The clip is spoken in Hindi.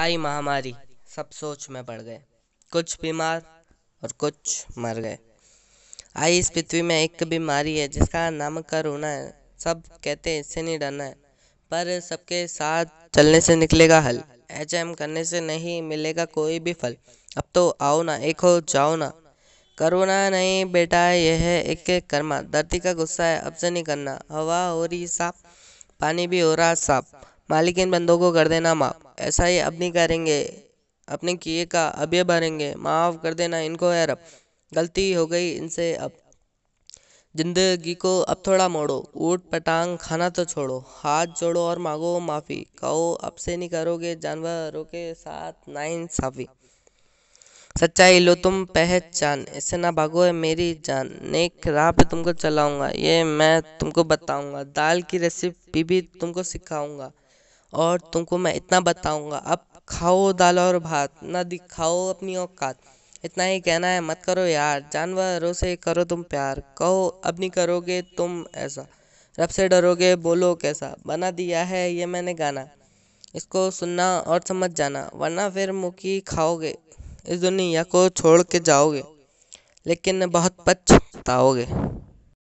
आई महामारी सब सोच में पड़ गए कुछ बीमार और कुछ मर गए आई इस पृथ्वी में एक बीमारी है जिसका नाम करोना है सब कहते हैं इससे नहीं डरना है पर सबके साथ चलने से निकलेगा हल एच एम करने से नहीं मिलेगा कोई भी फल अब तो आओ ना एक हो जाओ ना करोना नहीं बेटा यह है एक कर्मा धरती का गुस्सा है अब से नहीं करना हवा हो रही साफ पानी भी हो रहा साफ मालिकिन बंदों को कर देना माफ ऐसा ही अब नहीं करेंगे अपने किए का अब ये भरेंगे माफ़ कर देना इनको यार अब गलती हो गई इनसे अब जिंदगी को अब थोड़ा मोड़ो ऊट पटांग खाना तो छोड़ो हाथ जोड़ो और मांगो माफ़ी कहो अब से नहीं करोगे जानवरों के साथ ना इंसाफी सच्चाई लो तुम पहचान इससे ना भागो है मेरी जान नेक राह पे तुमको चलाऊंगा ये मैं तुमको बताऊंगा दाल की रेसिपी भी तुमको सिखाऊंगा और तुमको मैं इतना बताऊँगा अब खाओ दाल और भात ना दिखाओ अपनी औकात इतना ही कहना है मत करो यार जानवरों से करो तुम प्यार कहो अब नहीं करोगे तुम ऐसा रब से डरोगे बोलो कैसा बना दिया है ये मैंने गाना इसको सुनना और समझ जाना वरना फिर मुखी खाओगे इस दुनिया को छोड़ के जाओगे लेकिन बहुत पछताओगे